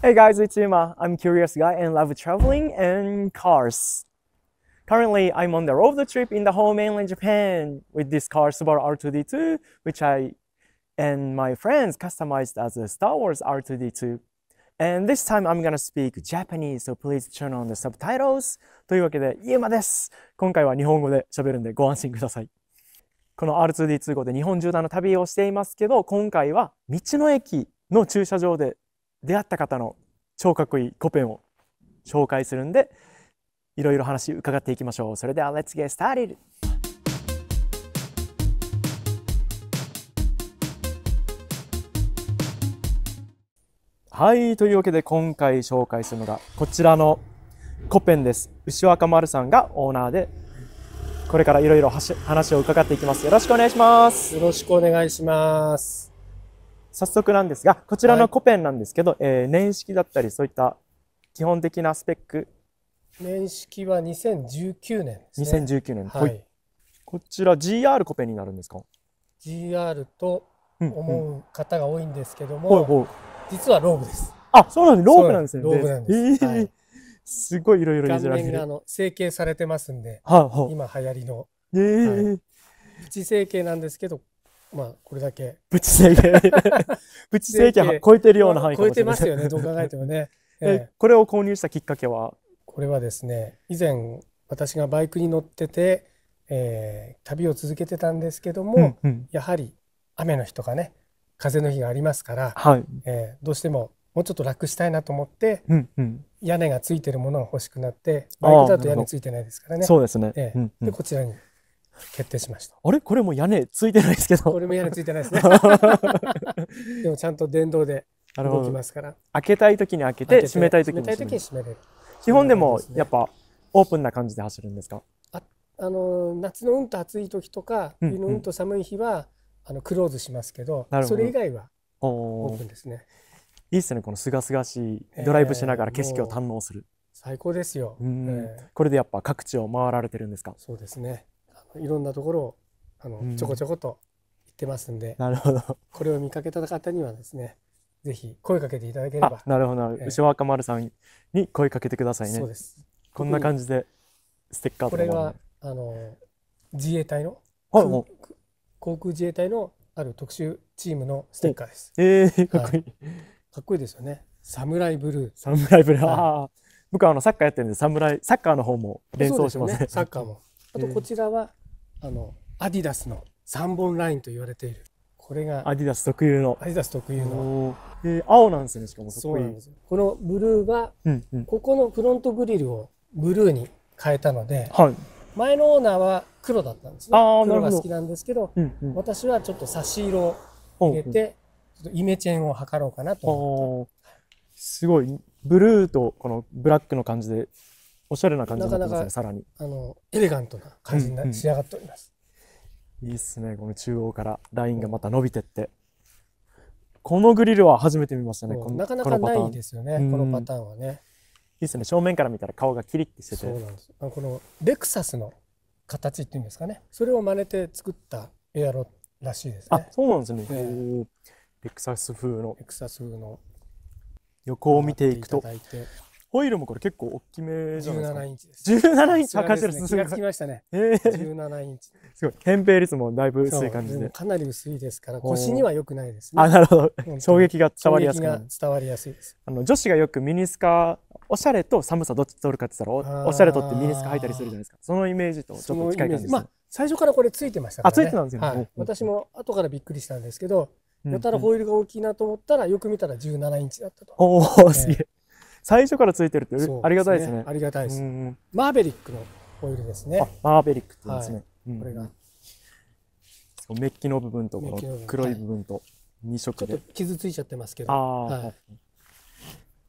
Hey guys, it's Yuma. I'm curious guy and love traveling and cars. Currently, I'm on the road trip in the whole mainland Japan with this car Subaru R2D2, which I and my friends customized as a Star Wars R2D2. And this time I'm gonna speak Japanese, so please turn on the subtitles. というわけで、Yuma です。今回は日本語で喋るんでご安心ください。この R2D2 号で日本縦断の旅をしていますけど、今回は道の駅の駐車場で出会った方の超かっこいいコペンを紹介するんでいろいろ話伺っていきましょうそれでは Let's get started! はいというわけで今回紹介するのがこちらのコペンです牛若丸さんがオーナーでこれからいろいろ話を伺っていきますよろしくお願いしますよろしくお願いします早速なんですが、こちらのコペンなんですけど、はい、えー、年式だったり、そういった基本的なスペック。年式は2019年ですね。2019年。はい。こちら GR コペンになるんですか ?GR と思う方が多いんですけども、うんうん、実はローブです。あ、そうなんです。ローブなんですね。ローブなんです。えー、はい、すごいいろいろいじられあの成形されてますんで、はあはあ、今流行りの。ええーはい、プチ成形なんですけど、まあ、これだけ。プ チ整形。プチ整形超えてるような範囲かもしれない。超えてますよね、どう考えてもね。えー、これを購入したきっかけはこれはですね、以前、私がバイクに乗ってて、えー、旅を続けてたんですけども、うんうん、やはり雨の日とかね、風の日がありますから、はい、えー、どうしてももうちょっと楽したいなと思って、うんうん、屋根がついてるものが欲しくなってバイクだと屋根ついてないですからねそうですね、えーうんうん、でこちらに決定しました。あれこれも屋根ついてないですけど。これも屋根ついてないですね。でもちゃんと電動で動きますから。開けたい時に開けて、閉めたい時に閉める。閉める。基本でもやっぱオープンな感じで走るんですかああの夏のうんと暑い時とか、冬のうんと寒い日は、あのクローズしますけど、どそれ以外はオープンですね。いいですね、このすがすがしいドライブしながら景色を堪能する。えー、最高ですよ、えー、これでやっぱ各地を回られてるんですか。そうですね。いろんなところをあの、うん、ちょこちょこと行ってますんでなるほどこれを見かけた方にはですねぜひ声かけていただければなるほどえー、牛若丸さんに声かけてくださいねそうですこんな感じでステッカーこれはあの自衛隊の航空自衛隊のある特殊チームのステッカーです。えー、かっこいい、い、かっこいいですよね。サムライブルー。サムライブルー。はい、僕はあのサッカーやってるんで、サムライサッカーの方も連想しますね。すねサッカーも。あとこちらは、えー、あのアディダスの3本ラインと言われているこれがアディダス特有のアディダス特有の、えー、青なんですねしかもそうなんですこのブルーは、うんうん、ここのフロントグリルをブルーに変えたので、はい、前のオーナーは黒だったんですね黒が好きなんですけど、うんうん、私はちょっと差し色を入れて、うんうん、イメチェンを測ろうかなと思ってすごいブルーとこのブラックの感じでおしゃれな感じになってますねさらにあのエレガントな感じにな、うん仕上がっておりますいいっすねこの中央からラインがまた伸びてってこのグリルは初めて見ましたねなかなかないですよねこのパターンはねいいっすね正面から見たら顔がキリッてしててそうなんですこのレクサスの形っていうんですかねそれを真似て作ったエアロらしいですねあそうなんですね、えー、レクサス風のレクサス風の横を見ていくとホイールもこれ結構大きめじゃないですか。17インチです。17インチ高橋です気がつきましたね。えー、17インチ。すごい。扁平率もだいぶ薄い感じで。かなり薄いですから、腰には良くないですね。あ、なるほど。衝撃が伝わりやすい。衝撃が伝わりやすいです。あの、女子がよくミニスカ、おしゃれと寒さどっち取るかって言ったらお、おしゃれとってミニスカ履いたりするじゃないですか。そのイメージとちょっと近い感じです、ね。まあ、最初からこれついてましたからね。あ、ついてたんですよね。はい、私も後からびっくりしたんですけど、やたらホイールが大きいなと思ったら、よく見たら17インチだったと。おお、すげえ。最初からついてるって、ありがたいですね。ありがたいです。マーベリックのオイルですね。マーベリックって言うんですね。はい、これが、メッキの部分とこの黒い部分と2色で。傷ついちゃってますけど。はい、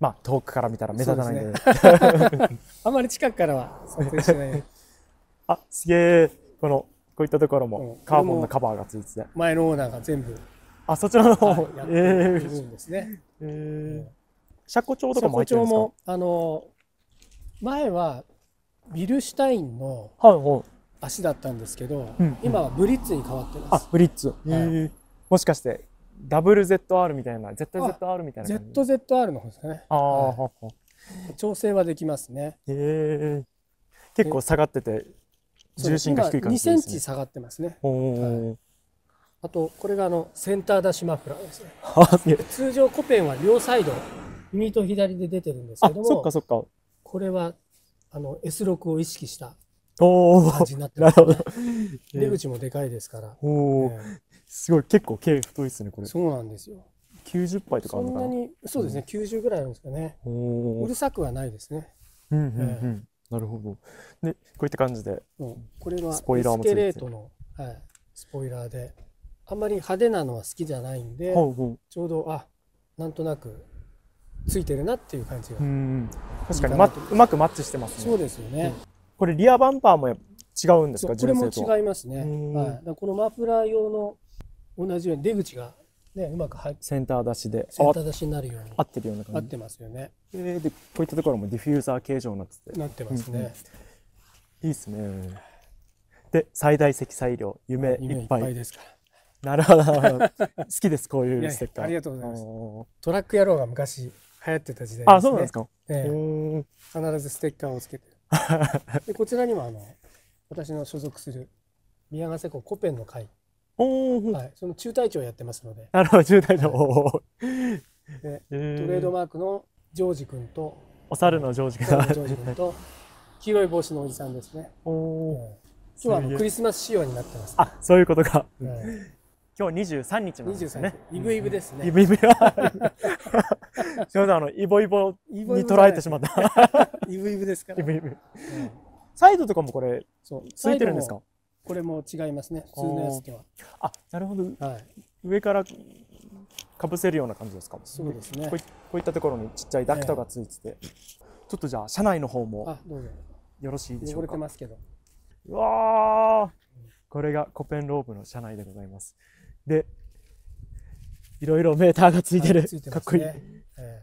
まあ遠くから見たら目立たないんで。でね、あんまり近くからは撮影しない。あ、すげえ。この、こういったところもカーボンのカバーがついてて。前のオーナーが全部。あ、そちらの方、はい、やってるんですね。えー、えー車庫帳とかも入ってるんですかもあの前はビルシュタインの足だったんですけど、はいはい、今はブリッツに変わってます、うブリッツ、はい、もしかしてダブル ZR みたいな ZZR みたいな感じ ZZR の方ですかねああ、はは調整はできますねへえ結構下がってて重心が低い感じですね2センチ下がってますね、はい、あとこれがあのセンター出しマフラーですね通常コペンは両サイド右と左で出てるんですけどもそっかそっかこれはあの S6 を意識した感じになってます、ね、なるほど、出口もでかいですからおお、えー、すごい結構径太いですねこれそうなんですよ90杯とかあるのかなそんなにそうですね、うん、90ぐらいあるんですかねうるさくはないですねうんうんうん、えー、なるほどでこういった感じで、うん、これはスポイラーもついてエスケポイラーであんまり派手なのは好きじゃないんで、うほうちょうどあなんとなくついてるなっていう感じが確かにまうまくマッチしてますねそうですよね、これリアバンパーも違うんですかこれも違いますね、はい、このマフラー用の同じように出口がねうまく入センター出しでセンター出しになるように合ってるような感じ合ってますよねででこういったところもディフューザー形状になっててなってますね、うん、いいですねで最大積載量夢いっぱいですからなるほど好きですこういうステッカーありがとうございますトラック野郎が昔流行ってた時代ですね。あ、そうなんですか。ええ、必ずステッカーをつけて。でこちらにもあの私の所属する宮ヶ瀬湖コペンの会。おはい、その中隊長やってますので。なるほど、中隊長。はい、で、トレードマークのジョージ君と。お猿のジョージ君。ジョージ君と。黄色い帽子のおじさんですね。おお、今日はクリスマス仕様になってます、ね。あ、そういうことか。はい今日二十三日なんですね。イブイブですね。イブイブは。すみません、あの、イボイボに捉えてしまった。イブイブですから。イブイブ。サイドとかもこれ、そう、ついてるんですかこれも違いますね、普通のやつとは。あ、なるほど。はい、上からかぶせるような感じですかそうですねこういったところにちっちゃいダクトがついてて、ちょっとじゃあ、車内の方もよろしいでしょうか。ど。わあ、これがコペンローブの車内でございます。でいろいろメーターがついてる、はい、てね、かっこいい、え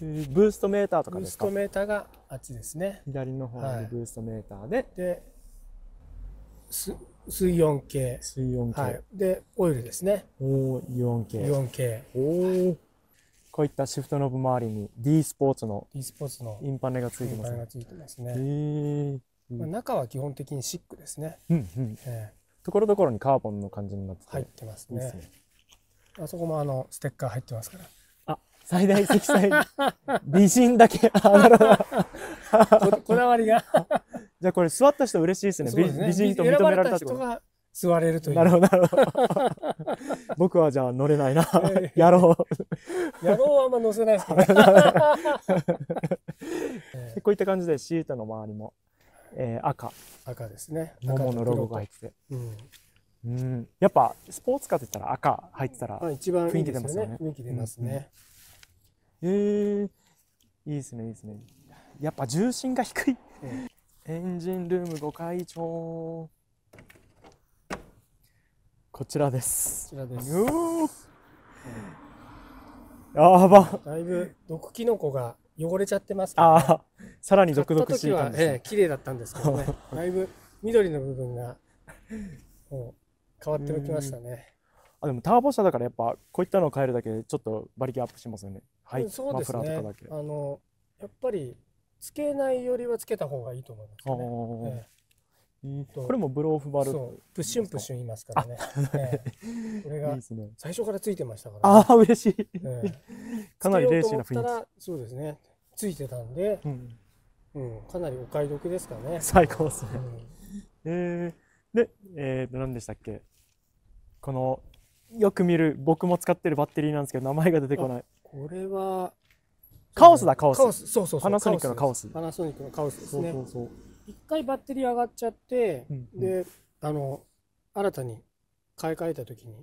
ー、ブーストメーターとかですかブーストメーターがあっちですね左の方にブーストメーターで、はい、で水温計水温計、はい、でオイルですねおイオン計イオン計おおこういったシフトノブ周りに D スポーツの D スポーツのインパネがついてますね。インパネがついてますね。えー、まあ、中は基本的にシックですね。うんうん。えーところどころにカーボンの感じになって入ってますね。すねあそこもあのステッカー入ってますから。あ、最大積載 美人だけ。なるほど。こだわりが。じゃあこれ座った人嬉しいですね。すね美人と認められたってこと。人座れるという。なるほど、なるほど。僕はじゃあ乗れないな。やろう。やろうはあんま乗せないですけど、ね。こういった感じでシートの周りもえー、赤赤ですね桃のロゴが入ってて、うん、うん、やっぱスポーツカーって言ったら赤入ってたら雰囲気出ますよね雰囲気出ますね、うん、えー、いいですねいいですねやっぱ重心が低い、えー、エンジンルームご開帳こちらですこちらですあばだいぶ毒キノコが汚れちゃってますけど、ね、さらに続々しい感じね、綺麗だったんですけどね だいぶ緑の部分がもう変わっておきましたねあでもターボ車だからやっぱこういったのを変えるだけでちょっと馬力アップしますよねはい、そうですねあのやっぱりつけないよりはつけた方がいいと思いますね、これもブローフバルブプッシュンプッシュン言いますからね、ええ、これが最初からついてましたから、ね、ああ嬉しい、ええ、かなりレーシーな雰囲気そうですねついてたんで、うんうん、かなりお買い得ですかね最高ですね、うん、えー、で、えー、何でしたっけこのよく見る僕も使ってるバッテリーなんですけど名前が出てこないこれはカオスだカオスそうそうパナソニックのカオスパナソニックのカオスですねそうそう一回バッテリー上がっちゃって、うんうん、であの新たに買い替えた時に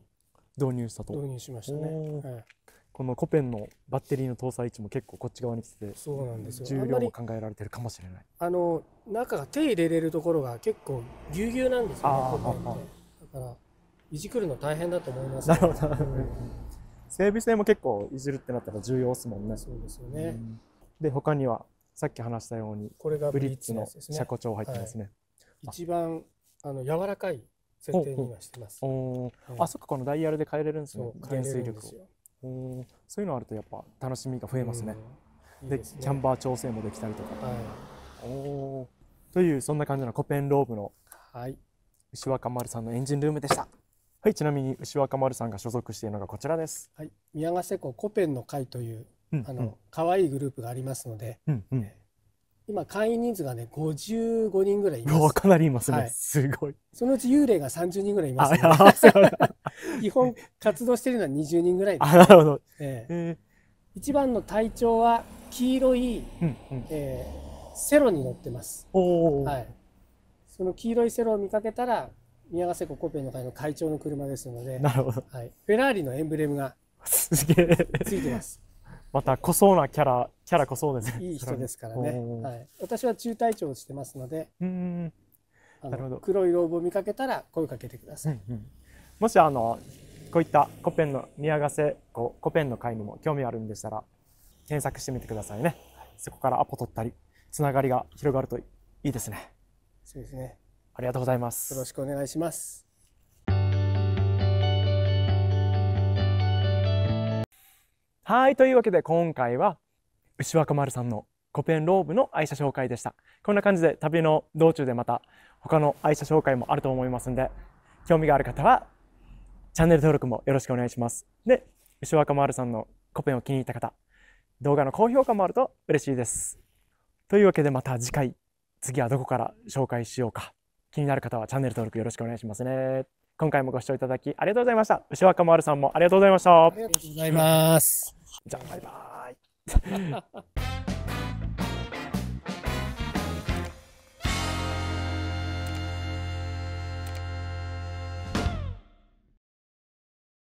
導入したと導入しましたね、はいこのコペンのバッテリーの搭載位置も結構こっち側に来てそうなんですよ重量も考えられてるかもしれないあの中が手入れれるところが結構ぎゅうぎゅうなんですよねコペンってだからいじくるの大変だと思います、ね、なるほど、整備性も結構いじるってなったら重要ですもんねそうですよね、うん、で他にはさっき話したようにこれがブリッツの車庫帳入ってますね、はい、一番あの柔らかい設定にはしてます、あそこかこのダイヤルで変えれるんですよ減衰力をそういうのあるとやっぱ楽しみが増えますね。で、ね、キャンバー調整もできたりとか。はい、おというそんな感じのコペンローブの牛若丸さんのエンジンルームでした。はい、ちなみに牛若丸さんが所属しているのがこちらです。はい、宮ヶ瀬湖コペンの会という、うん、あの可愛いグループがありますので、うんうん、今会員人数がね55人ぐらいいます。かなりいますね。はい、すごい。そのうち幽霊が30人ぐらいいます、ね。基 本活動してるのは20人ぐらいです。なるほど。ええー、一番の体調は黄色い、うんうん、えー、セロに乗ってます。はい。その黄色いセロを見かけたら宮ヶ瀬湖コペの会の会長の車ですので、なるほど。はい。フェラーリのエンブレムがすげえついてます。また濃そうなキャラキャラ濃そうですね。いい人ですからね。はい。私は中隊長をしてますので、うん。なるほど。黒いローブを見かけたら声かけてください。うんうんもしあのこういったコペンの宮ヶ瀬コペンの会にも興味あるんでしたら検索してみてくださいねそこからアポ取ったりつながりが広がるといいですねそうですねありがとうございますよろしくお願いしますはいというわけで今回は牛若丸さんのコペンローブの愛車紹介でしたこんな感じで旅の道中でまた他の愛車紹介もあると思いますんで興味がある方はチャンネル登録もよろしくお願いします。で、牛若丸さんのコペンを気に入った方、動画の高評価もあると嬉しいです。というわけでまた次回、次はどこから紹介しようか。気になる方はチャンネル登録よろしくお願いしますね。今回もご視聴いただきありがとうございました。牛若丸さんもありがとうございました。ありがとうございます。じゃあ、バイバイ。